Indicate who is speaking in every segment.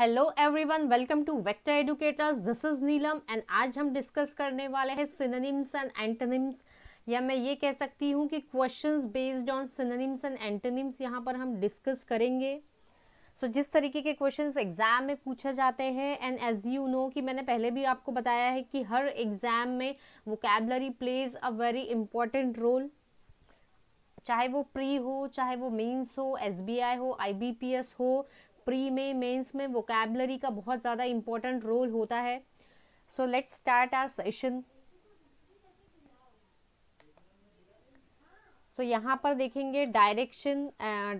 Speaker 1: hello everyone welcome to Vector Educators this is Neelam and आज हम discuss करने वाले हैं सिनोनिम्स एंड एंटोनिम्स या मैं ये कह सकती हूँ कि questions based on synonyms and antonyms यहाँ पर हम डिस्कस करेंगे सो so, जिस तरीके के क्वेश्चंस एग्ज़ाम में पूछे जाते हैं एंड एज यू नो कि मैंने पहले भी आपको बताया है कि हर एग्ज़ाम में vocabulary plays a very important role चाहे वो प्री हो चाहे वो मेंस हो एसबीआई हो आईबीपीएस हो प्री में मेंस में वोकेबलरी का बहुत ज़्यादा इम्पोर्टेंट रोल होता है so let's start our session so यहाँ पर देखेंगे डायरेक्शन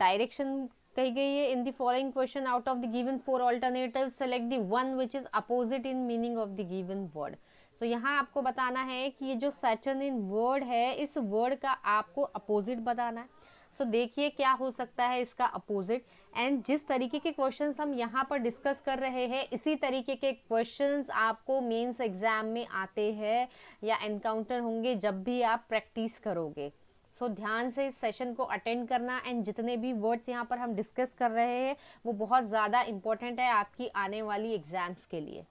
Speaker 1: डायरेक्शन कही गई है in the following question out of the given four alternative select the one which is opposite in meaning of the given word तो यहाँ आपको बताना है कि ये जो सैटर्न इन वर्ड है इस वर्ड का आपको अपोजिट बताना है सो so, देखिए क्या हो सकता है इसका अपोजिट एंड जिस तरीके के क्वेश्चन हम यहाँ पर डिस्कस कर रहे हैं इसी तरीके के क्वेश्चन आपको मेन्स एग्ज़ाम में आते हैं या एनकाउंटर होंगे जब भी आप प्रैक्टिस करोगे सो so, ध्यान से इस सेशन को अटेंड करना एंड जितने भी वर्ड्स यहाँ पर हम डिस्कस कर रहे हैं वो बहुत ज़्यादा इम्पोर्टेंट है आपकी आने वाली एग्ज़ाम्स के लिए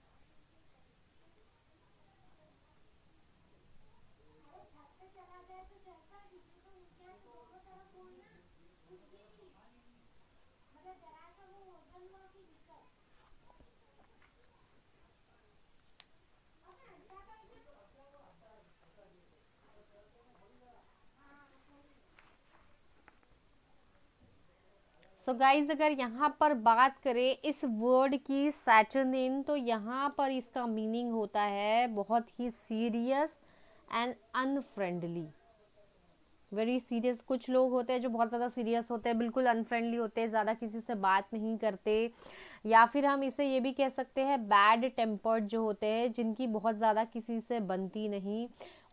Speaker 1: सो so गाइज अगर यहाँ पर बात करें इस वर्ड की सैटर्निन तो यहाँ पर इसका मीनिंग होता है बहुत ही serious and unfriendly very serious कुछ लोग होते हैं जो बहुत ज़्यादा सीरियस होते हैं बिल्कुल अनफ्रेंडली होते हैं ज़्यादा किसी से बात नहीं करते या फिर हम इसे ये भी कह सकते हैं बैड टेम्पर्ड जो होते हैं जिनकी बहुत ज़्यादा किसी से बनती नहीं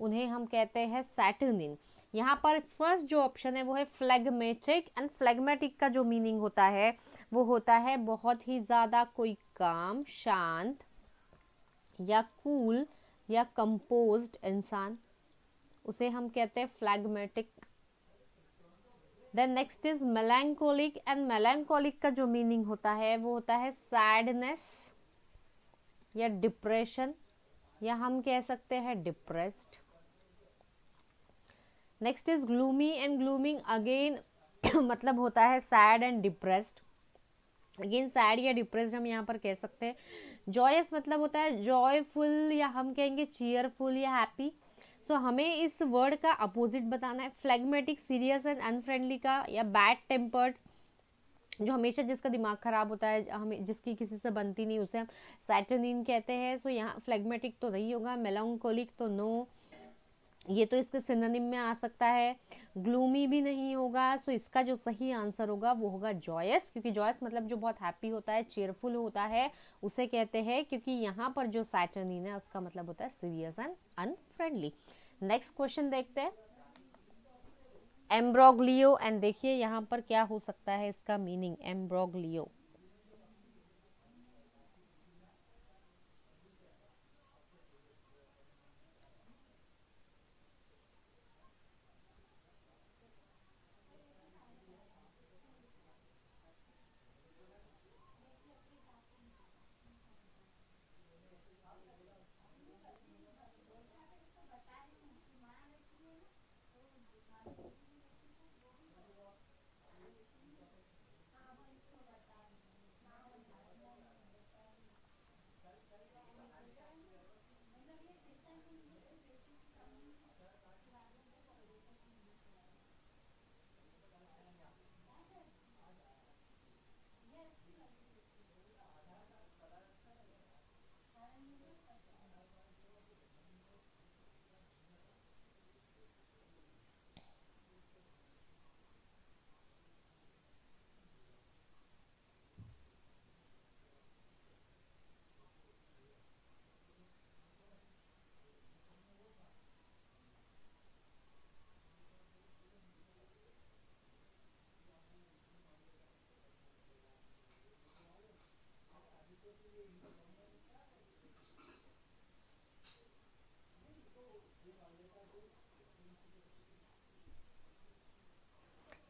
Speaker 1: उन्हें हम कहते हैं सैटनिन यहाँ पर फर्स्ट जो ऑप्शन है वो है फ्लैगमेटिक एंड फ्लैगमेटिक का जो मीनिंग होता है वो होता है बहुत ही ज़्यादा कोई काम शांत या कूल या कंपोज्ड इंसान उसे हम कहते हैं phlegmatic then next is melancholic and melancholic का जो मीनिंग होता है वो होता है सैडनेस या डिप्रेशन या हम कह सकते हैं depressed next is gloomy and glooming again मतलब होता है sad and depressed again sad या डिप्रेस्ड हम यहाँ पर कह सकते हैं जॉयस मतलब होता है जॉयफुल या हम कहेंगे चीयरफुल या हैप्पी सो so, हमें इस वर्ड का अपोजिट बताना है फ्लेगमेटिक सीरियस एंड अनफ्रेंडली का या बैड टेम्पर्ड जो हमेशा जिसका दिमाग ख़राब होता है हमें जिसकी किसी से बनती नहीं उसे हम सैटनिन कहते हैं सो so, यहाँ फ्लेगमेटिक तो नहीं होगा मेलोंकोलिक तो नो no, ये तो इसके सिनोनिम में आ सकता है ग्लूमी भी नहीं होगा सो इसका जो सही आंसर होगा वो होगा जॉयस क्योंकि जॉयस मतलब जो बहुत हैप्पी होता है चेयरफुल होता है उसे कहते हैं क्योंकि यहाँ पर जो सैटर्निन है उसका मतलब होता है serious and unfriendly next question देखते हैं एम्ब्रोग्लियो एंड देखिए यहाँ पर क्या हो सकता है इसका मीनिंग एम्ब्रोग्लियो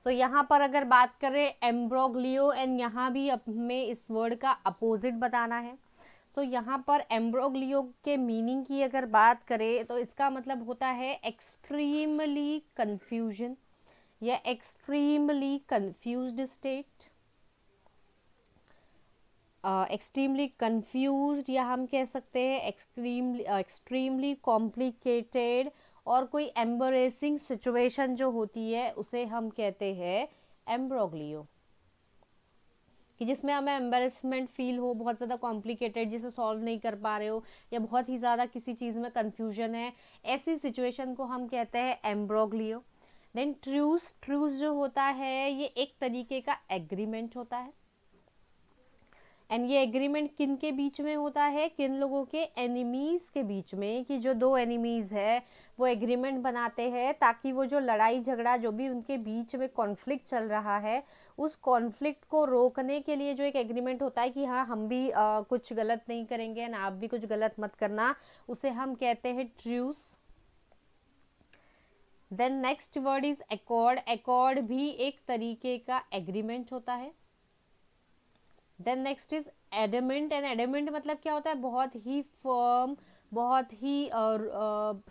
Speaker 1: सो तो so, यहाँ पर अगर बात करें एम्ब्रोग्लियो एंड यहाँ भी हमें इस वर्ड का अपोजिट बताना है तो so, यहाँ पर एम्ब्रोग्लियो के मीनिंग की अगर बात करें तो इसका मतलब होता है एक्सट्रीमली कन्फ्यूजन या extremely confuse state extremely confuse या हम कह सकते हैं एक्सट्रीमली एक्सट्रीमली कॉम्प्लिकेटेड और कोई एम्बरेसिंग सिचुएशन जो होती है उसे हम कहते हैं एम्ब्रोग्लियो कि जिसमें हमें एम्बरेसमेंट फील हो बहुत ज़्यादा कॉम्प्लिकेटेड जिसे सॉल्व नहीं कर पा रहे हो या बहुत ही ज़्यादा किसी चीज़ में कन्फ्यूजन है ऐसी सिचुएशन को हम कहते हैं एम्ब्रोग्लियो देन ट्रूस ट्रूस जो होता है ये एक तरीके का एग्रीमेंट होता है एंड ये एग्रीमेंट किन के बीच में होता है किन लोगों के एनिमीज़ के बीच में कि जो दो एनिमीज़ है वो एग्रीमेंट बनाते हैं ताकि वो जो लड़ाई झगड़ा जो भी उनके बीच में कॉन्फ्लिक्ट चल रहा है उस कॉन्फ्लिक्ट को रोकने के लिए जो एक एग्रीमेंट होता है कि हाँ हम भी आ, कुछ गलत नहीं करेंगे ना आप भी कुछ गलत मत करना उसे हम कहते हैं truce then next word is accord accord भी एक तरीके का एग्रीमेंट होता है then next is adamant and adamant मतलब क्या होता है बहुत ही फर्म बहुत ही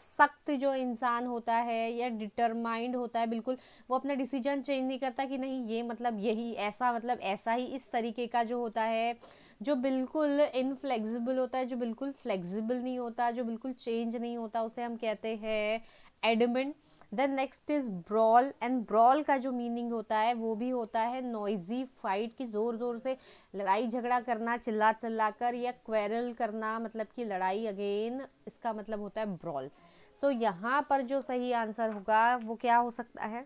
Speaker 1: सख्त जो इंसान होता है या डिटरमाइंड होता है बिल्कुल वो अपना डिसीजन चेंज नहीं करता कि नहीं ये मतलब यही ऐसा मतलब ऐसा ही इस तरीके का जो होता है जो बिल्कुल इनफ्लेक्सिबल होता है जो बिल्कुल फ्लेक्सिबल नहीं होता जो बिल्कुल चेंज नहीं होता उसे हम कहते हैं adamant then next is brawl and brawl का जो मीनिंग होता है वो भी होता है नॉइजी फाइट की ज़ोर ज़ोर से लड़ाई झगड़ा करना चिल्ला चिल्ला कर या क्वेरल करना मतलब कि लड़ाई अगेन इसका मतलब होता है ब्रॉल सो यहाँ पर जो सही आंसर होगा वो क्या हो सकता है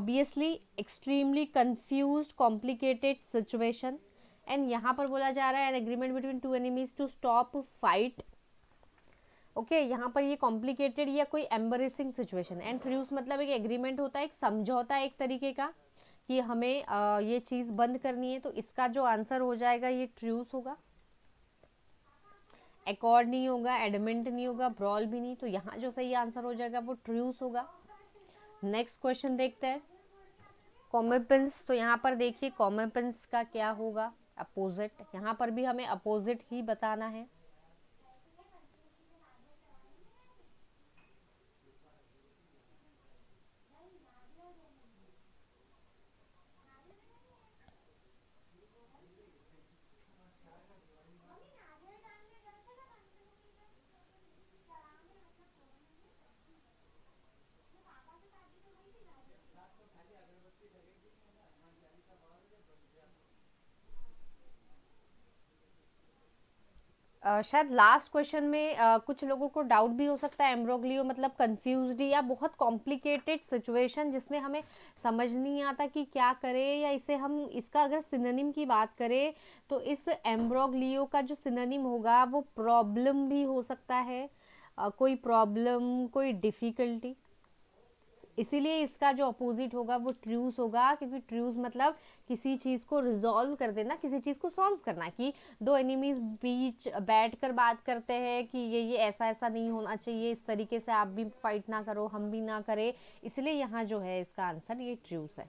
Speaker 1: obviously extremely confuse complicated situation and यहाँ पर बोला जा रहा है an agreement between two enemies to stop fight okay okay, यहाँ पर ये कॉम्प्लिकेटेड या कोई एम्बरेसिंग सिचुएशन एंड फ्रूस मतलब एक एग्रीमेंट होता है एक समझौता एक तरीके का कि हमें आ, ये चीज़ बंद करनी है तो इसका जो आंसर हो जाएगा ये ट्रूस होगा एकॉर्ड नहीं होगा एडमेंट नहीं होगा ब्रॉल भी नहीं तो यहाँ जो सही आंसर हो जाएगा वो ट्रूस होगा नेक्स्ट क्वेश्चन देखते हैं कॉमेपन्स तो यहाँ पर देखिए कॉमेपन्स का क्या होगा अपोजिट यहाँ पर भी हमें अपोजिट ही बताना है शायद लास्ट क्वेश्चन में कुछ लोगों को डाउट भी हो सकता है एम्ब्रोग्लियो मतलब कन्फ्यूज या बहुत कॉम्प्लिकेटेड सिचुएशन जिसमें हमें समझ नहीं आता कि क्या करें या इसे हम इसका अगर सिनोनिम की बात करें तो इस एम्ब्रोग्लियो का जो सिनोनिम होगा वो प्रॉब्लम भी हो सकता है कोई प्रॉब्लम कोई डिफ़िकल्टी इसीलिए इसका जो अपोजिट होगा वो ट्रूस होगा क्योंकि ट्रूस मतलब किसी चीज़ को रिजॉल्व कर देना किसी चीज़ को सॉल्व करना कि दो एनिमीज बीच बैठ कर बात करते हैं कि ये ये ऐसा ऐसा नहीं होना चाहिए इस तरीके से आप भी फाइट ना करो हम भी ना करें इसलिए यहाँ जो है इसका आंसर ये ट्रूस है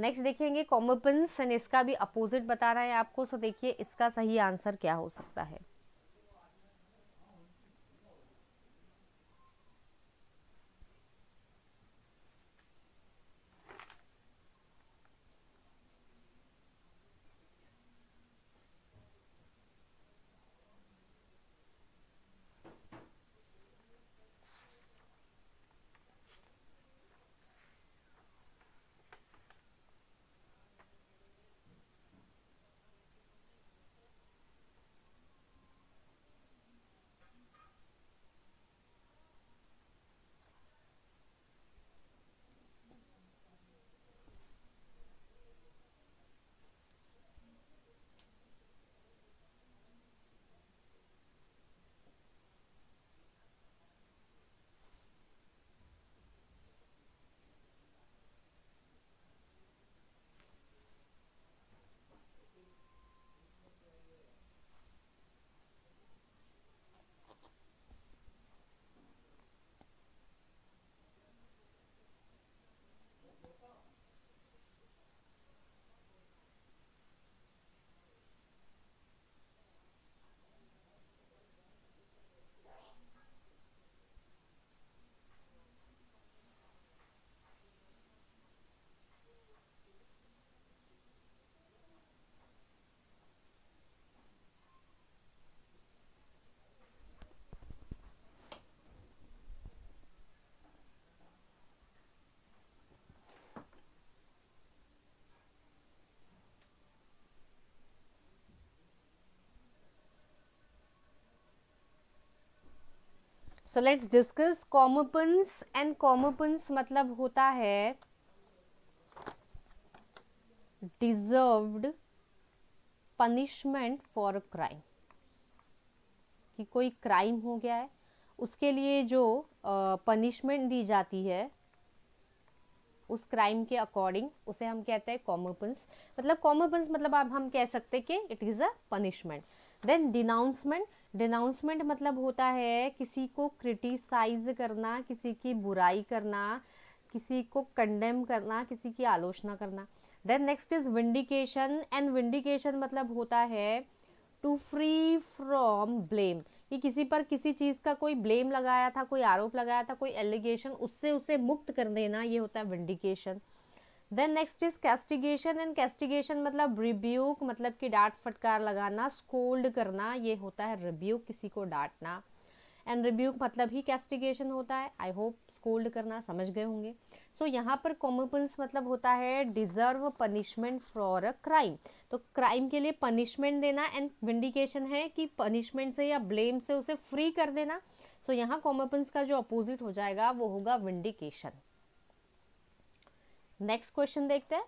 Speaker 1: नेक्स्ट देखेंगे कॉमोपन्स एंड इसका भी अपोजिट बताना है आपको सो देखिए इसका सही आंसर क्या हो सकता है so let's discuss comeuppance and comeuppance मतलब होता है डिजर्व्ड पनिशमेंट फॉर क्राइम कि कोई क्राइम हो गया है उसके लिए जो पनिशमेंट दी जाती है उस क्राइम के अकॉर्डिंग उसे हम कहते हैं कॉमोपन्स मतलब कॉमोपन्स मतलब आप हम कह सकते हैं कि it is a punishment then denouncement denouncement मतलब होता है किसी को क्रिटिसाइज करना किसी की बुराई करना किसी को कंडेम करना किसी की आलोचना करना then next is vindication and vindication मतलब होता है टू फ्री फ्रॉम ब्लेम कि किसी पर किसी चीज़ का कोई ब्लेम लगाया था कोई आरोप लगाया था कोई एलिगेशन उससे उसे मुक्त कर देना ये होता है vindication then next is castigation and castigation मतलब रिब्यूक मतलब कि डांट फटकार लगाना स्कोल्ड करना ये होता है रिब्यूक किसी को डांटना एंड रिब्यूक मतलब ही कैस्टिगेशन होता है आई होप स्कोल्ड करना समझ गए होंगे सो so, यहाँ पर कॉमोपन्स मतलब होता है deserve punishment for a crime तो क्राइम के लिए पनिशमेंट देना एंड विंडिकेशन है कि पनिशमेंट से या ब्लेम से उसे फ्री कर देना सो so, यहाँ कॉमोपन्स का जो अपोजिट हो जाएगा वो होगा विंडिकेशन नेक्स्ट क्वेश्चन देखते हैं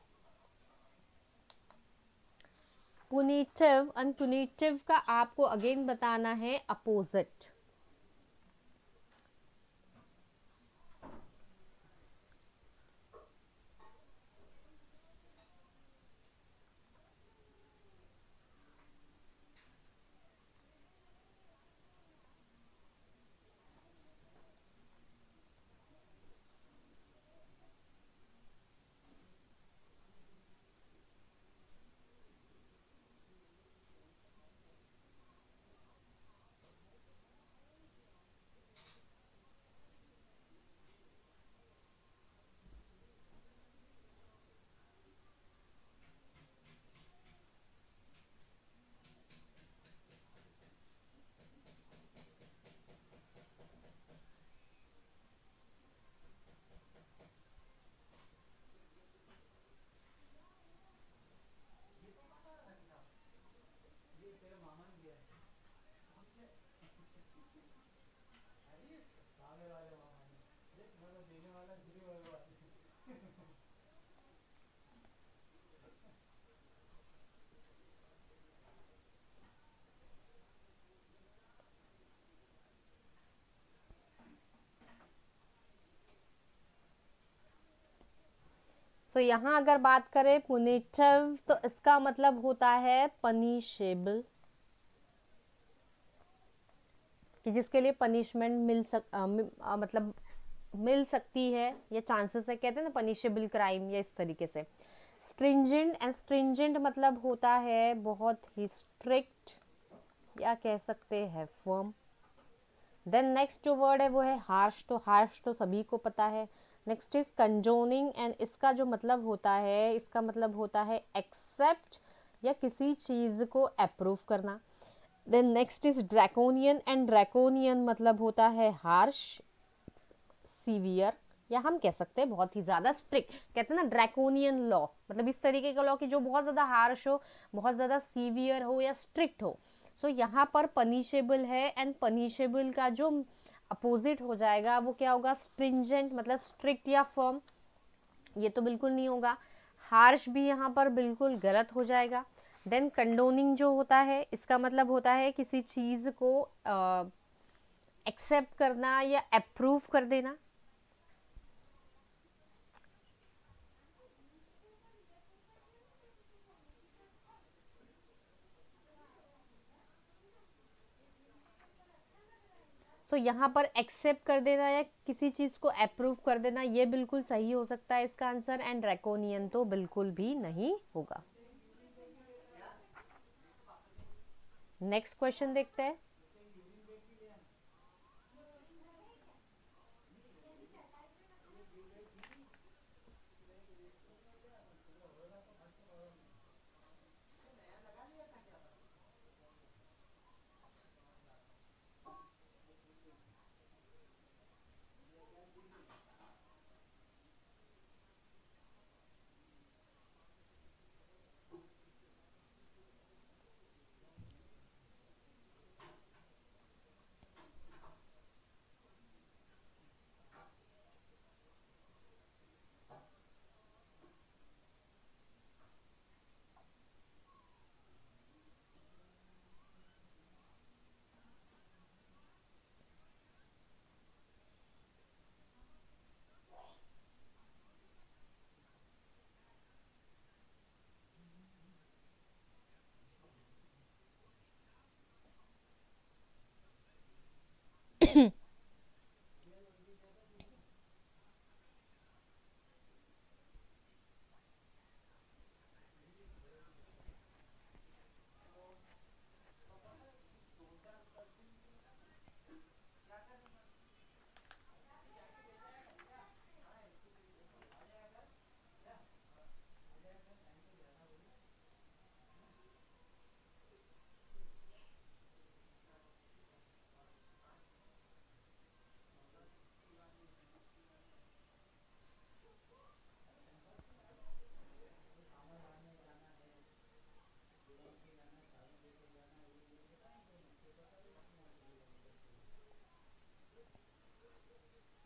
Speaker 1: पुनीटिव अनपुनीटिव का आपको अगेन बताना है अपोजिट सो तो so, यहाँ अगर बात करें पुनिटिव तो इसका मतलब होता है पनिशेबल कि जिसके लिए पनिशमेंट मिल सक आ, मि, आ, मतलब मिल सकती है या चांसेस है कहते हैं ना पनिशेबल क्राइम या इस तरीके से स्ट्रिंजेंट एंड स्ट्रिंजेंट मतलब होता है बहुत ही स्ट्रिक्ट या कह सकते हैं फर्म देन नेक्स्ट जो वर्ड है वो है हार्श तो हार्श तो सभी को पता है नेक्स्ट इज कंजोनिंग एंड इसका जो मतलब होता है इसका मतलब होता है एक्सेप्ट या किसी चीज़ को अप्रूव करना then next is draconian and draconian मतलब होता है हार्श सीवियर या हम कह सकते हैं बहुत ही ज़्यादा स्ट्रिक्ट कहते हैं ना ड्रैकोनियन लॉ मतलब इस तरीके का लॉ कि जो बहुत ज़्यादा हार्श हो बहुत ज़्यादा सीवियर हो या स्ट्रिक्ट हो सो so, यहाँ पर पनिशेबल है एंड पनिशेबल का जो अपोजिट हो जाएगा वो क्या होगा स्ट्रिंजेंट मतलब स्ट्रिक्ट या फर्म ये तो बिल्कुल नहीं होगा हार्श भी यहाँ पर बिल्कुल गलत हो जाएगा देन कंडोनिंग जो होता है इसका मतलब होता है किसी चीज़ को एक्सेप्ट करना या अप्रूव कर देना तो यहाँ पर एक्सेप्ट कर देना या किसी चीज़ को अप्रूव कर देना ये बिल्कुल सही हो सकता है इसका आंसर एंड रेकोनियन तो बिल्कुल भी नहीं होगा नेक्स्ट क्वेश्चन देखते हैं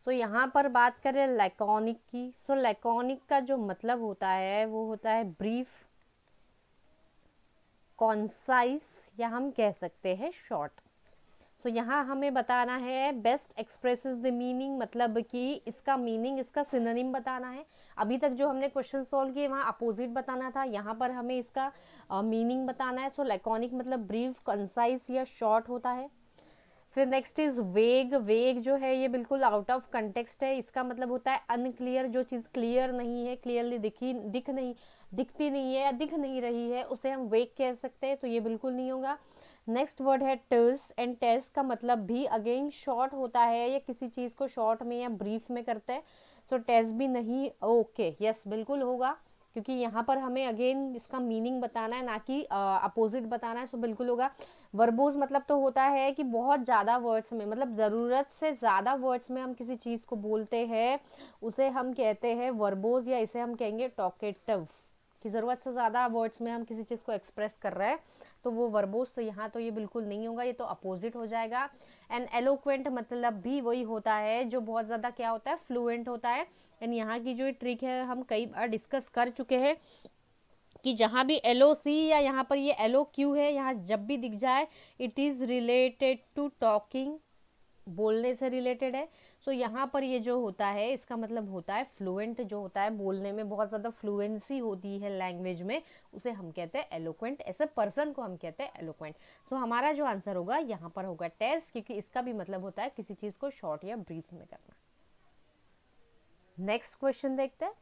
Speaker 1: सो तो यहाँ पर बात करें लैकोनिक की सो so, का जो मतलब होता है वो होता है ब्रीफ कॉन्साइस या हम कह सकते हैं शॉर्ट सो so, यहाँ हमें बताना है बेस्ट एक्सप्रेस द मीनिंग मतलब कि इसका मीनिंग इसका सिनोनिम बताना है अभी तक जो हमने क्वेश्चन सॉल्व किए वहाँ अपोजिट बताना था यहाँ पर हमें इसका मीनिंग uh, बताना है सो so, लैकोनिक मतलब ब्रीफ कंसाइज या शॉर्ट होता है फिर नेक्स्ट इज वेग वेग जो है ये बिल्कुल आउट ऑफ कंटेक्सट है इसका मतलब होता है अनक्लियर जो चीज़ क्लियर नहीं है क्लियरली दिखी दिख नहीं दिखती नहीं है या दिख नहीं रही है उसे हम वेग कह सकते हैं तो ये बिल्कुल नहीं होगा नेक्स्ट वर्ड है टर्स एंड टेस्ट का मतलब भी अगेन शॉर्ट होता है या किसी चीज़ को शॉर्ट में या ब्रीफ में करते हैं तो टेस्ट भी नहीं ओके okay, यस yes, बिल्कुल होगा क्योंकि यहाँ पर हमें अगेन इसका मीनिंग बताना है ना कि अपोजिट बताना है सो बिल्कुल होगा वर्बोज मतलब तो होता है कि बहुत ज़्यादा वर्ड्स में मतलब ज़रूरत से ज़्यादा वर्ड्स में हम किसी चीज़ को बोलते हैं उसे हम कहते हैं वर्बोज या इसे हम कहेंगे टॉकेटिव कि ज़रूरत से ज़्यादा वर्ड्स में हम किसी चीज़ को एक्सप्रेस कर रहे हैं तो वो वर्बोज तो यहाँ तो ये बिल्कुल नहीं होगा ये तो अपोजिट हो जाएगा एंड एलोक्वेंट मतलब भी वही होता है जो बहुत ज़्यादा क्या होता है फ्लुएंट होता है एंड यहाँ की जो ट्रिक है हम कई बार डिस्कस कर चुके हैं कि जहाँ भी एल ओ सी या यहाँ पर ये एल ओ क्यू है यहाँ जब भी दिख जाए it is related to talking बोलने से रिलेटेड है सो so, यहाँ पर ये जो होता है इसका मतलब होता है फ्लुएंट जो होता है बोलने में बहुत ज़्यादा फ्लुएंसी होती है लैंग्वेज में उसे हम कहते हैं एलोक्वेंट ऐसे पर्सन को हम कहते हैं एलोक्वेंट सो so, हमारा जो आंसर होगा यहाँ पर होगा टेस्ट क्योंकि इसका भी मतलब होता है किसी चीज़ को शॉर्ट या ब्रीफ में करना नेक्स्ट क्वेश्चन देखते हैं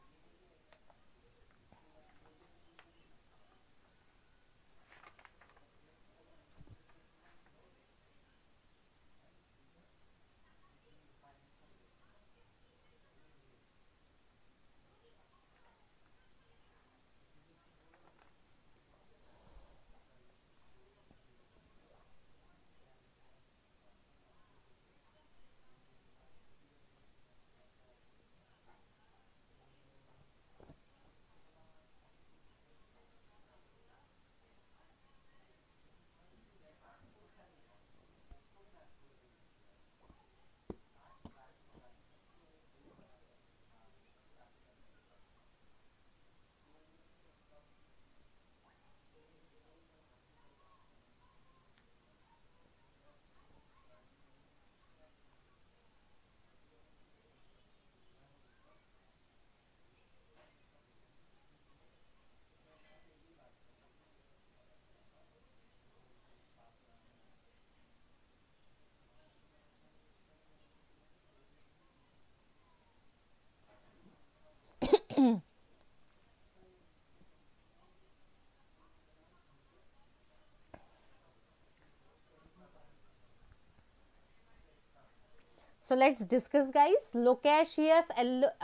Speaker 1: so let's discuss guys loquacious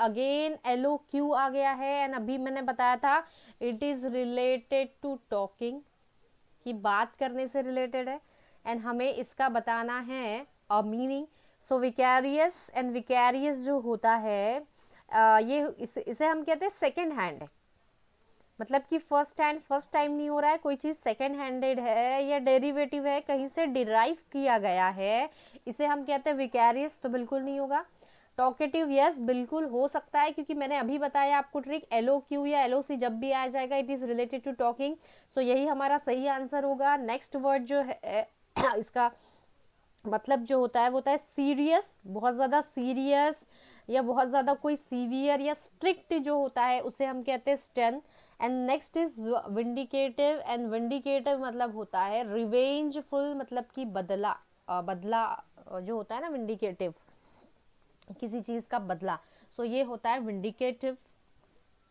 Speaker 1: again L O Q आ गया है एंड अभी मैंने बताया था it is related to talking कि बात करने से रिलेटेड है एंड हमें इसका बताना है अ meaning so vicarious and vicarious जो होता है आ, ये इस, इसे हम कहते हैं सेकेंड हैंड है मतलब कि फर्स्ट हैंड फर्स्ट टाइम नहीं हो रहा है कोई चीज़ सेकेंड हैंडेड है या डेरिवेटिव है कहीं से डिराइव किया गया है इसे हम कहते हैं विकैरियस तो बिल्कुल नहीं होगा टॉकेटिव यस बिल्कुल हो सकता है क्योंकि मैंने अभी बताया आपको ट्रिक एलो क्यू या एलो सी जब भी आ जाएगा it is related to talking so यही हमारा सही आंसर होगा नेक्स्ट वर्ड जो है इसका मतलब जो होता है वो होता है सीरियस बहुत ज़्यादा सीरियस या बहुत ज़्यादा कोई सीवियर या स्ट्रिक्ट जो होता है उसे हम कहते हैं strength and next is vindictive and vindictive मतलब होता है रिवेंजफुल मतलब कि बदला बदला जो होता है ना विंडिकेटिव किसी चीज़ का बदला सो so, ये होता है विंडिकेटिव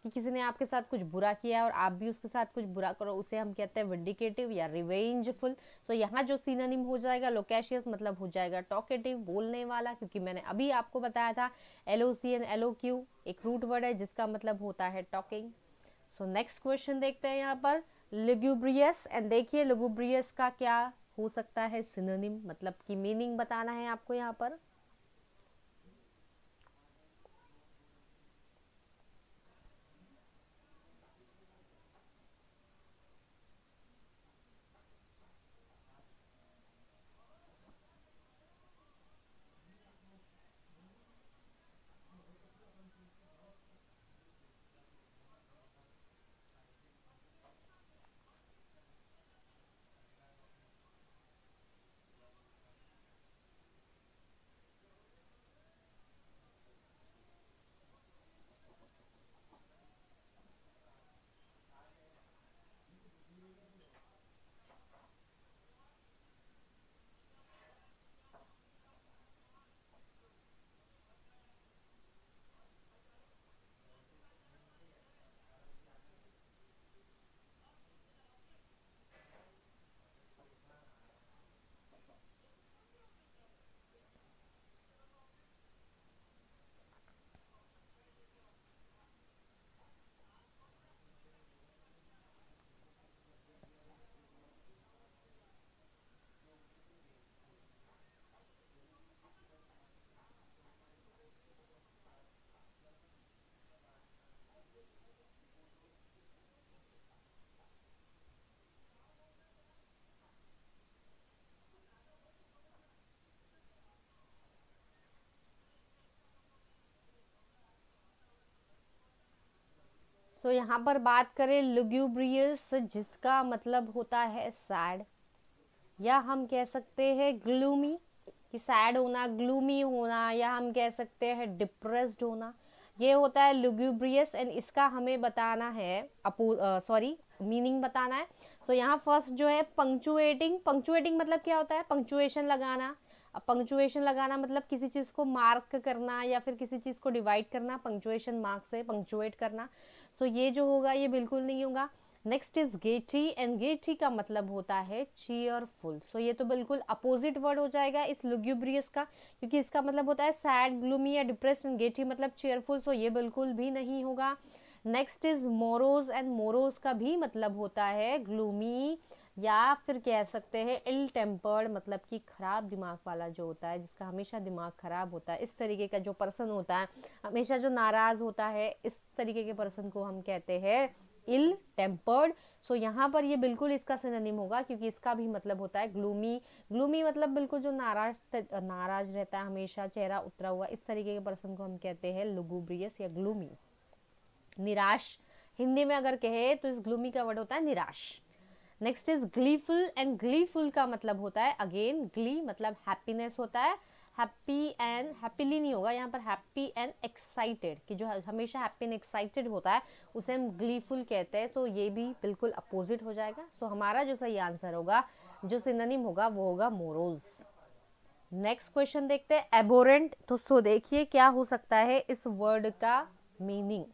Speaker 1: कि किसी ने आपके साथ कुछ बुरा किया है और आप भी उसके साथ कुछ बुरा करो उसे हम कहते हैं विंडिकेटिव या रिवेंजफुल सो so, यहाँ जो सीनानिम हो जाएगा लोकेशियस मतलब हो जाएगा टॉकेटिव बोलने वाला क्योंकि मैंने अभी आपको बताया था L O C and L O Q एक रूट वर्ड है जिसका मतलब होता है टॉकिंग सो नेक्स्ट क्वेश्चन देखते हैं यहाँ पर लिग्यूब्रियस एंड देखिए लिगुब्रियस का क्या हो सकता है सिनोनिम मतलब कि मीनिंग बताना है आपको यहाँ पर सो so, यहाँ पर बात करें लुग्यूब्रियस जिसका मतलब होता है सैड या हम कह सकते हैं ग्लूमी कि सैड होना ग्लूमी होना या हम कह सकते हैं डिप्रेस्ड होना ये होता है लुग्यूब्रियस एंड इसका हमें बताना है अपो सॉरी मीनिंग बताना है सो so, यहाँ फर्स्ट जो है पंक्चुएटिंग पंक्चुएटिंग मतलब क्या होता है पंक्चुएशन लगाना पंक्चुएशन लगाना मतलब किसी चीज़ को मार्क करना या फिर किसी चीज़ को डिवाइड करना पंक्चुएशन मार्क से पंक्चुएट करना सो तो ये जो होगा ये बिल्कुल नहीं होगा next is gaiety and gaiety का मतलब होता है चीयरफुल सो ये तो बिल्कुल अपोजिट वर्ड हो जाएगा इस लुग्यूब्रियस का क्योंकि इसका मतलब होता है सैड ग्लूमी या डिप्रेस्ड एंड गेटी मतलब चेयरफुल सो ये बिल्कुल भी नहीं होगा next is morose and morose का भी मतलब होता है ग्लूमी या फिर कह सकते हैं इल टेम्पर्ड मतलब कि ख़राब दिमाग वाला जो होता है जिसका हमेशा दिमाग ख़राब होता है इस तरीके का जो पर्सन होता है हमेशा जो नाराज़ होता है इस तरीके के पर्सन को हम कहते हैं इल टेम्पर्ड सो यहाँ पर ये बिल्कुल इसका सिनोनिम होगा क्योंकि इसका भी मतलब होता है ग्लूमी ग्लूमी मतलब बिल्कुल जो नाराज नाराज रहता है हमेशा चेहरा उतरा हुआ इस तरीके के पर्सन को हम कहते हैं लुगुब्रियस या ग्लूमी निराश हिंदी में अगर कहे तो इस ग्लूमी का वर्ड होता है निराश next is gleeful and gleeful का मतलब होता है अगेन ग्ली मतलब हैप्पीनेस होता है हैप्पी एंड हैप्पीली नहीं होगा यहाँ पर हैप्पी एंड एक्साइटेड कि जो हमेशा हैप्पी एंड एक्साइटेड होता है उसे हम ग्लीफुल कहते हैं तो ये भी बिल्कुल अपोजिट हो जाएगा सो so, हमारा जो सही आंसर होगा जो सिनोनिम होगा वो होगा मोरोज नेक्स्ट क्वेश्चन देखते हैं एबोरेंट तो सो देखिए क्या हो सकता है इस वर्ड का meaning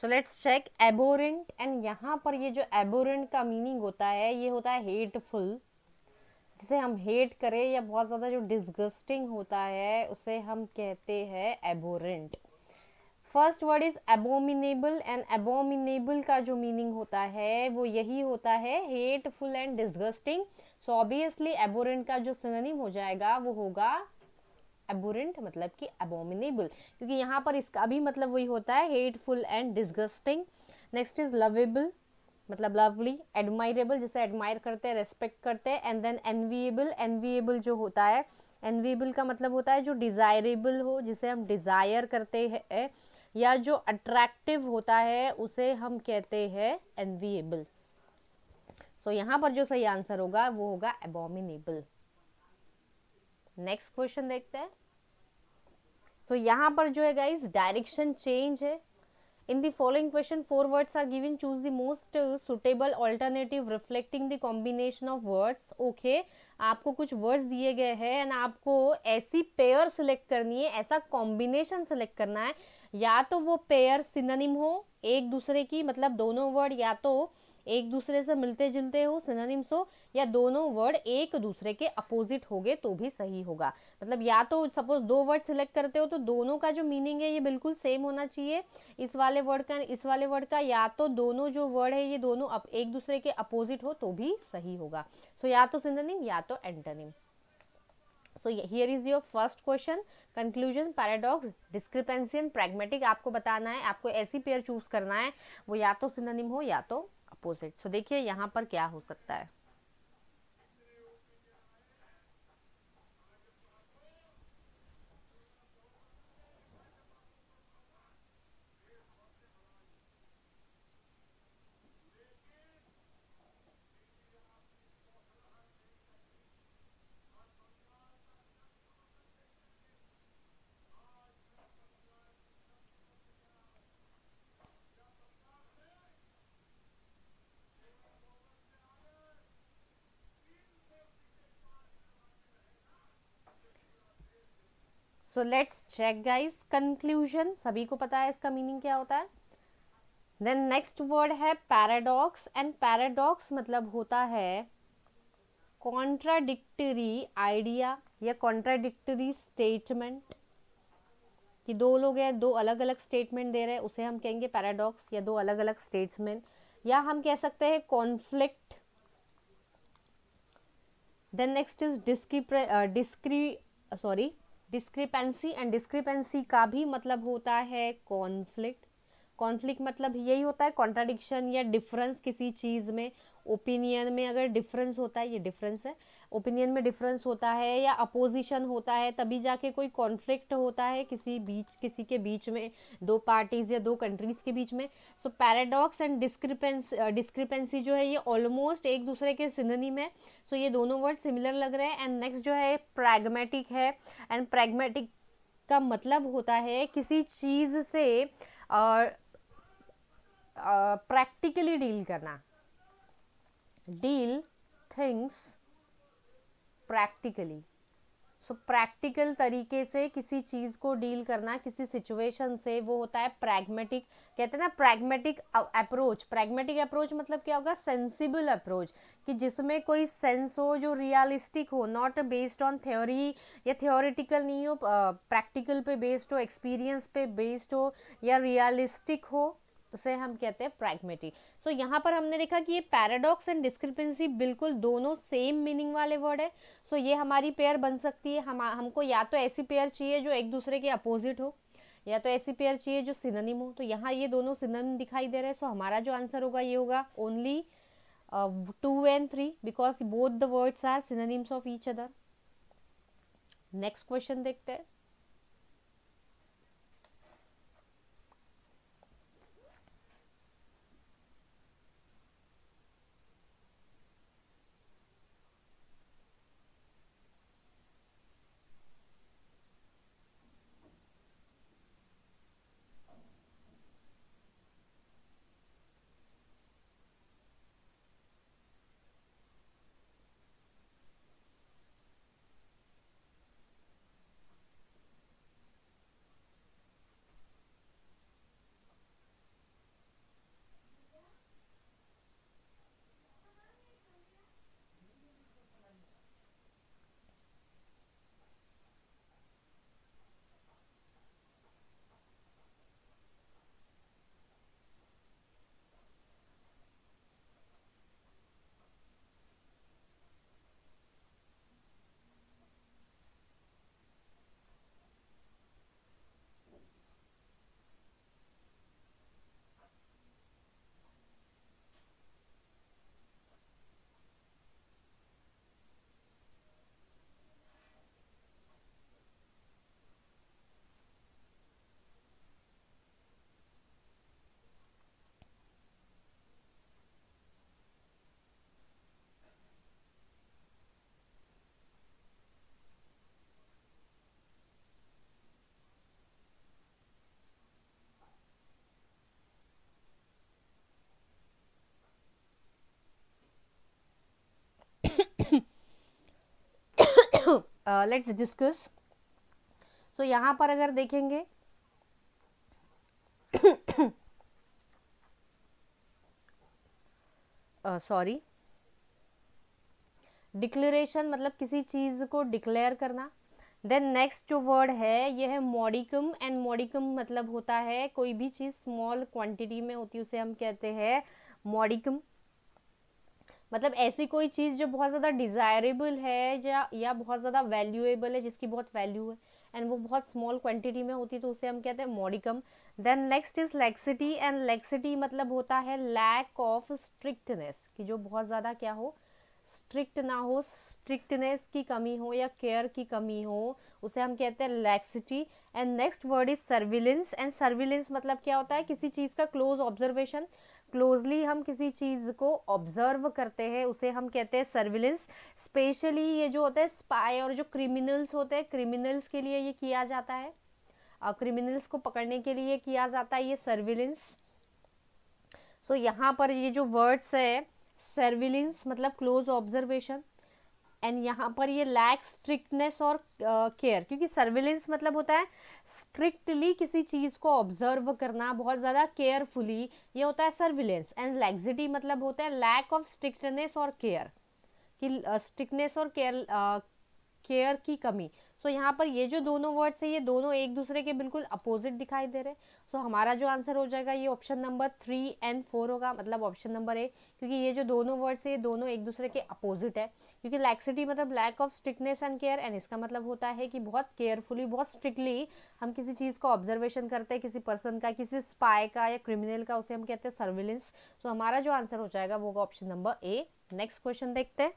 Speaker 1: so let's check abhorrent and यहाँ पर ये जो एबोरेंट का मीनिंग होता है ये होता है हेटफुल जिसे हम हेट करें या बहुत ज़्यादा जो डिस्गस्टिंग होता है उसे हम कहते हैं abhorrent first word is abominable and abominable का जो मीनिंग होता है वो यही होता है hateful and disgusting so obviously abhorrent का जो सिनोनिम हो जाएगा वो होगा एबोरेंट मतलब कि एबोमिनेबल क्योंकि यहाँ पर इसका भी मतलब वही होता है hateful and disgusting next is lovable मतलब लवली एडमायरेबल जिसे एडमायर करते हैं रेस्पेक्ट करते हैं एंड देन एनवीएबल एनवीएबल जो होता है एनवीएबल का मतलब होता है जो डिज़ायरेबल हो जिसे हम डिज़ायर करते हैं या जो अट्रैक्टिव होता है उसे हम कहते हैं एनवीएबल सो यहाँ पर जो सही आंसर होगा वो होगा एबोमिनेबल नेक्स्ट क्वेश्चन देखते हैं सो तो यहाँ पर जो है गाइज डायरेक्शन चेंज है in the following question four words are given choose the most suitable alternative reflecting the combination of words okay आपको कुछ वर्ड्स दिए गए हैं एंड आपको ऐसी पेयर सिलेक्ट करनी है ऐसा कॉम्बिनेशन सिलेक्ट करना है या तो वो पेयर सिननिम हो एक दूसरे की मतलब दोनों वर्ड या तो एक दूसरे से मिलते जुलते हो सिनोनिम्स हो या दोनों वर्ड एक दूसरे के अपोजिट हो गए तो भी सही होगा मतलब या तो सपोज दो वर्ड सिलेक्ट करते हो तो दोनों का जो मीनिंग है ये बिल्कुल सेम होना चाहिए इस वाले वर्ड का इस वाले वर्ड का या तो दोनों जो वर्ड है ये दोनों अप, एक दूसरे के अपोजिट हो तो भी सही होगा सो so, या तो सिनोनिम या तो antonym so here is your first question conclusion paradox discrepancy and pragmatic आपको बताना है आपको ऐसी पेयर चूज करना है वो या तो सिनोनिम हो या तो अपोजिट सो देखिए यहाँ पर क्या हो सकता है so let's check guys conclusion सभी को पता है इसका मीनिंग क्या होता है देन नेक्स्ट वर्ड है पैराडॉक्स एंड पैराडॉक्स मतलब होता है कॉन्ट्राडिक्टरी आइडिया या कॉन्ट्राडिक्टरी स्टेटमेंट कि दो लोग हैं दो अलग अलग स्टेटमेंट दे रहे हैं उसे हम कहेंगे पैराडॉक्स या दो अलग अलग स्टेट्समेंट या हम कह सकते हैं conflict then next is discre discre sorry discrepancy and discrepancy का भी मतलब होता है कॉन्फ्लिक्ट कॉन्फ्लिक्ट मतलब यही होता है कॉन्ट्राडिक्शन या डिफरेंस किसी चीज़ में ओपिनियन में अगर डिफरेंस होता है ये डिफरेंस है ओपिनियन में डिफरेंस होता है या अपोजिशन होता है तभी जाके कोई कॉन्फ्लिक्ट होता है किसी बीच किसी के बीच में दो पार्टीज़ या दो कंट्रीज़ के बीच में so paradox and discrepance discrepancy जो है ये ऑलमोस्ट एक दूसरे के सिननी में सो so ये दोनों वर्ड सिमिलर लग रहे हैं एंड नेक्स्ट जो है प्रैग्मेटिक है एंड प्रैग्मेटिक का मतलब होता है किसी चीज़ से और प्रैक्टिकली डील करना deal things practically so practical तरीके से किसी चीज़ को डील करना किसी सिचुएशन से वो होता है प्रैग्मेटिक कहते हैं ना प्रैग्मेटिक अप्रोच प्रैग्मेटिक अप्रोच मतलब क्या होगा सेंसिबल अप्रोच कि जिसमें कोई सेंस हो जो रियलिस्टिक हो नॉट बेस्ड ऑन थ्योरी या थ्योरेटिकल नहीं हो प्रैक्टिकल पे बेस्ड हो एक्सपीरियंस पे बेस्ड हो या रियलिस्टिक हो तो उसे हम कहते हैं प्रैग्मेटिक सो so, यहाँ पर हमने देखा कि ये पैराडॉक्स एंड डिस्क्रिपेंसी बिल्कुल दोनों सेम मीनिंग वाले वर्ड है सो so, ये हमारी पेयर बन सकती है हम हमको या तो ऐसी पेयर चाहिए जो एक दूसरे के अपोजिट हो या तो ऐसी पेयर चाहिए जो सिननिम हो तो यहाँ ये दोनों सिननिम दिखाई दे रहे हैं सो so, हमारा जो आंसर होगा ये होगा only two and three because both the words are synonyms of each other next question देखते हैं लेट्स डिस्कस सो यहाँ पर अगर देखेंगे सॉरी डिक्लेरेशन uh, मतलब किसी चीज़ को डिक्लेयर करना देन नेक्स्ट जो वर्ड है यह है मॉडिकम एंड मॉडिकम मतलब होता है कोई भी चीज़ स्मॉल क्वांटिटी में होती है उसे हम कहते हैं मॉडिकम मतलब ऐसी कोई चीज़ जो बहुत ज़्यादा डिज़ायरेबल है या या बहुत ज़्यादा वैल्यूएबल है जिसकी बहुत वैल्यू है एंड वो बहुत स्मॉल क्वांटिटी में होती है तो उसे हम कहते हैं modicum then next is laxity and laxity मतलब होता है लैक ऑफ स्ट्रिक्टनेस कि जो बहुत ज़्यादा क्या हो स्ट्रिक्ट ना हो स्ट्रिक्टनेस की कमी हो या केयर की कमी हो उसे हम कहते हैं laxity and next word is surveillance and surveillance मतलब क्या होता है किसी चीज़ का क्लोज ऑब्जर्वेशन क्लोजली हम किसी चीज़ को ऑब्जर्व करते हैं उसे हम कहते हैं सर्विलेंस स्पेशली ये जो होता है स्पाई और जो क्रिमिनल्स होते हैं क्रिमिनल्स के लिए ये किया जाता है क्रिमिनल्स uh, को पकड़ने के लिए किया जाता है ये सर्विलेंस सो so, यहाँ पर ये जो वर्ड्स है सर्विलेंस मतलब क्लोज ऑब्जर्वेशन एंड यहाँ पर ये लैक स्ट्रिक्टनेस और केयर uh, क्योंकि सर्विलेंस मतलब होता है स्ट्रिक्टली किसी चीज़ को ऑब्जर्व करना बहुत ज़्यादा केयरफुली ये होता है सर्विलेंस एंड लैक्सिटी मतलब होता है लैक ऑफ स्ट्रिक्टनेस और केयर कि स्ट्रिक्टनेस uh, और केयर केयर uh, की कमी सो so, यहाँ पर ये जो दोनों वर्ड्स है ये दोनों एक दूसरे के बिल्कुल अपोजिट दिखाई दे रहे हैं सो हमारा जो आंसर हो जाएगा ये option number three and four होगा मतलब ऑप्शन नंबर ए क्योंकि ये जो दोनों वर्ड्स है ये दोनों एक दूसरे के अपोजिट है क्योंकि लैक्सिटी मतलब lack of strictness and care and इसका मतलब होता है कि बहुत केयरफुली बहुत स्ट्रिक्टली हम किसी चीज़ का ऑब्जर्वेशन करते हैं किसी पर्सन का किसी स्पाई का या क्रिमिनल का उसे हम कहते हैं सर्विलेंस सो हमारा जो आंसर हो जाएगा वो होगा option number A next question देखते हैं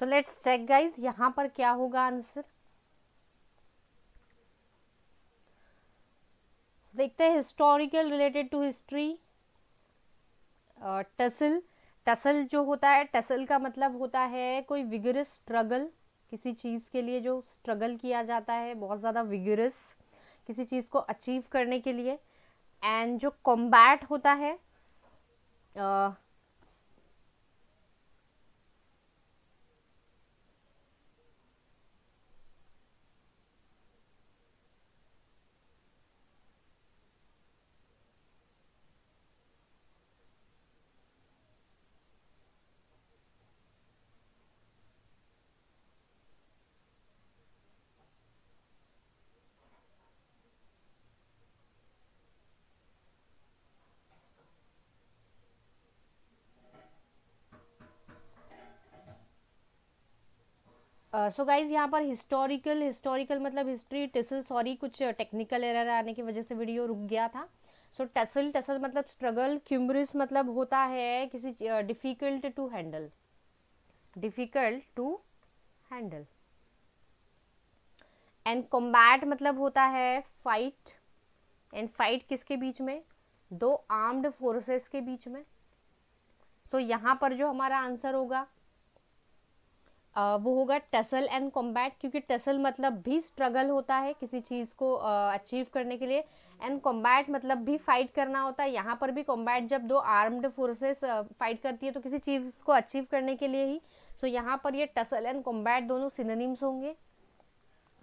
Speaker 1: सो लेट्स चेक गाइज यहां पर क्या होगा आंसर so, देखते हैं historical related to history tussle tussle जो होता है टसल का मतलब होता है कोई विगरस स्ट्रगल किसी चीज़ के लिए जो स्ट्रगल किया जाता है बहुत ज़्यादा विगरस किसी चीज़ को अचीव करने के लिए एंड जो कॉम्बैट होता है uh, सो गाइज यहाँ पर हिस्टोरिकल हिस्टोरिकल मतलब हिस्ट्री टेसल सॉरी कुछ टेक्निकल एरर आने की वजह से वीडियो रुक गया था सो टेसल टेसल मतलब स्ट्रगल क्यूमरिस मतलब होता है किसी difficult to handle difficult to handle and combat मतलब होता है फाइट एंड फाइट किसके बीच में दो आर्म्ड फोर्सेस के बीच में तो so, यहाँ पर जो हमारा आंसर होगा वो होगा टसल एंड कॉम्बैट क्योंकि टसल मतलब भी स्ट्रगल होता है किसी चीज़ को अचीव करने के लिए एंड कॉम्बैट मतलब भी फाइट करना होता है यहाँ पर भी कॉम्बैट जब दो आर्म्ड फोर्सेस फाइट करती है तो किसी चीज़ को अचीव करने के लिए ही सो so, यहाँ पर ये टसल एंड कॉम्बैट दोनों सिनोनिम्स होंगे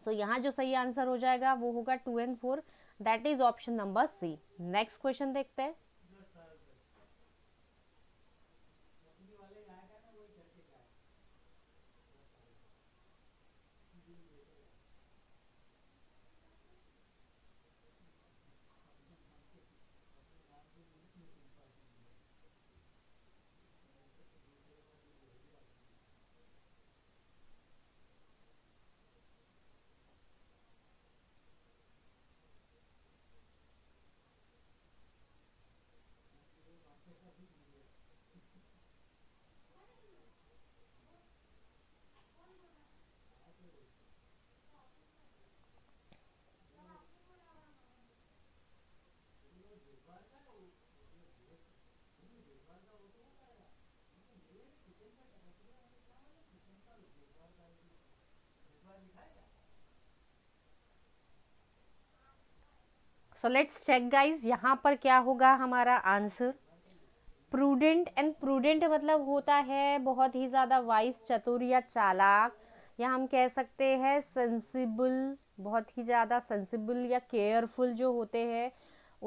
Speaker 1: सो so, यहाँ जो सही आंसर हो जाएगा वो होगा two and four that is option number C next question देखते हैं सो लेट्स चेक गाइज यहाँ पर क्या होगा हमारा आंसर प्रूडेंट एंड प्रूडेंट मतलब होता है बहुत ही ज़्यादा वाइस चतुर या चालाक या हम कह सकते हैं सेंसिबल बहुत ही ज़्यादा सेंसिबल या केयरफुल जो होते हैं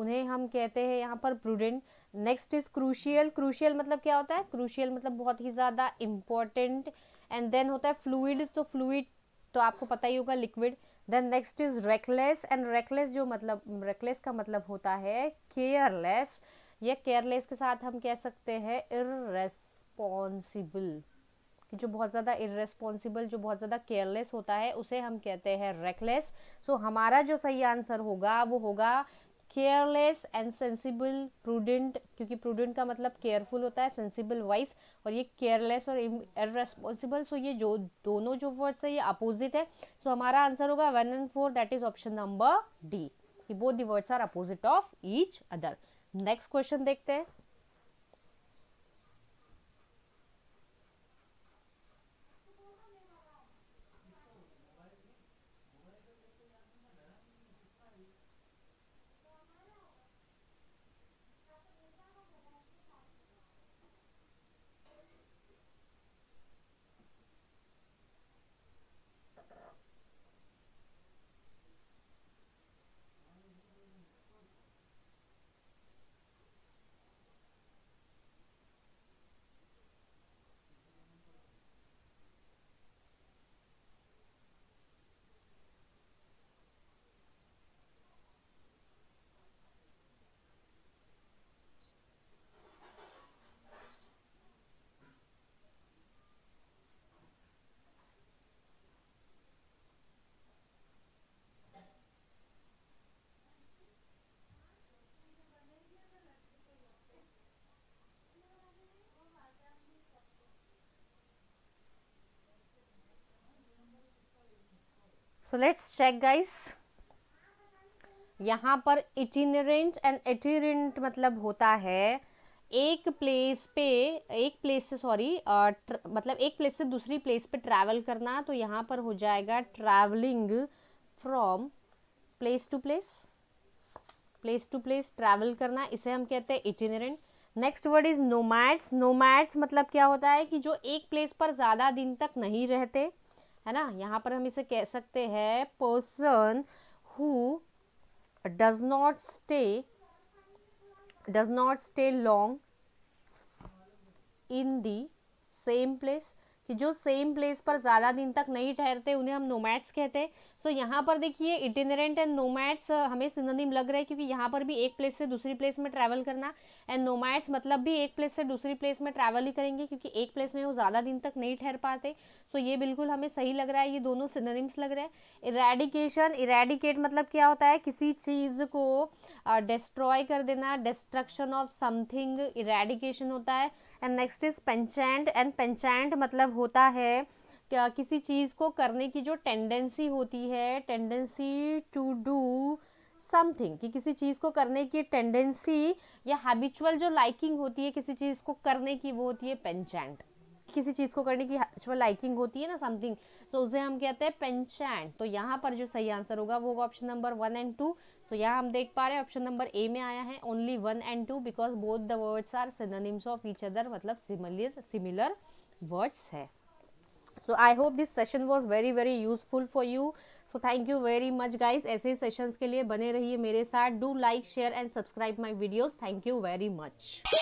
Speaker 1: उन्हें हम कहते हैं यहाँ पर prudent next is crucial crucial मतलब क्या होता है क्रूशियल मतलब बहुत ही ज़्यादा इम्पोर्टेंट एंड देन होता है फ्लूड तो फ्लूड तो आपको पता ही होगा liquid then next is reckless and reckless जो मतलब रेकलेस का मतलब होता है केयरलेस या केयरलेस के साथ हम कह सकते हैं इरेस्पॉन्सिबल कि जो बहुत ज़्यादा इरेस्पॉन्सिबल जो बहुत ज़्यादा केयरलेस होता है उसे हम कहते हैं रेकलेस सो हमारा जो सही आंसर होगा वो होगा केयरलेस एंड सेंसिबल प्रूडेंट क्योंकि प्रूडेंट का मतलब केयरफुल होता है सेंसिबल वाइज और ये केयरलेस और इनरेस्पॉन्सिबल सो ये जो दोनों जो वर्ड्स है ये अपोजिट है सो so, हमारा आंसर होगा one and four that is option number D both the words are opposite of each other next question देखते हैं सो लेट्स चेक गाइस यहाँ पर इटिनरेंट एंड एटीरेंट मतलब होता है एक प्लेस पे एक प्लेस से सॉरी मतलब एक प्लेस से दूसरी प्लेस पे ट्रैवल करना तो यहाँ पर हो जाएगा travelling from place to place place to place travel करना इसे हम कहते हैं itinerant next word is nomads nomads मतलब क्या होता है कि जो एक प्लेस पर ज़्यादा दिन तक नहीं रहते है ना यहाँ पर हम इसे कह सकते हैं person who does not stay does not stay long in the same place कि जो सेम प्लेस पर ज़्यादा दिन तक नहीं ठहरते उन्हें हम नोमैट्स कहते हैं सो यहाँ पर देखिए इटिनरेंट एंड नोमैट्स हमें सिनोनिम लग रहा है क्योंकि यहाँ पर भी एक प्लेस से दूसरी प्लेस में ट्रैवल करना एंड नोमैट्स मतलब भी एक प्लेस से दूसरी प्लेस में ट्रैवल ही करेंगे क्योंकि एक प्लेस में वो ज़्यादा दिन तक नहीं ठहर पाते सो ये बिल्कुल हमें सही लग रहा है ये दोनों सिनोनिम्स लग रहे हैं इरेडिकेशन इरेडिकेट मतलब क्या होता है किसी चीज़ को डिस्ट्रॉय कर देना डिस्ट्रक्शन ऑफ समथिंग इरेडिकेशन होता है and next is penchant and penchant मतलब होता है क्या किसी चीज़ को करने की जो टेंडेंसी होती है टेंडेंसी टू डू समथिंग कि किसी चीज़ को करने की टेंडेंसी या हैबिचुअल जो लाइकिंग होती है किसी चीज़ को करने की वो होती है पेंचेंट किसी चीज़ को करने की अच्छा लाइकिंग होती है ना समथिंग तो उसे हम कहते हैं पेंशन तो यहाँ पर जो सही आंसर होगा वो होगा option number one and two तो यहाँ हम देख पा रहे हैं ऑप्शन नंबर ए में आया है only one and two because both the words are synonyms of each other मतलब सिमिलर सिमिलर वर्ड्स है so I hope this session was very very useful for you so thank you very much guys ऐसे ही session के लिए बने रहिए मेरे साथ do like share and subscribe my videos thank you very much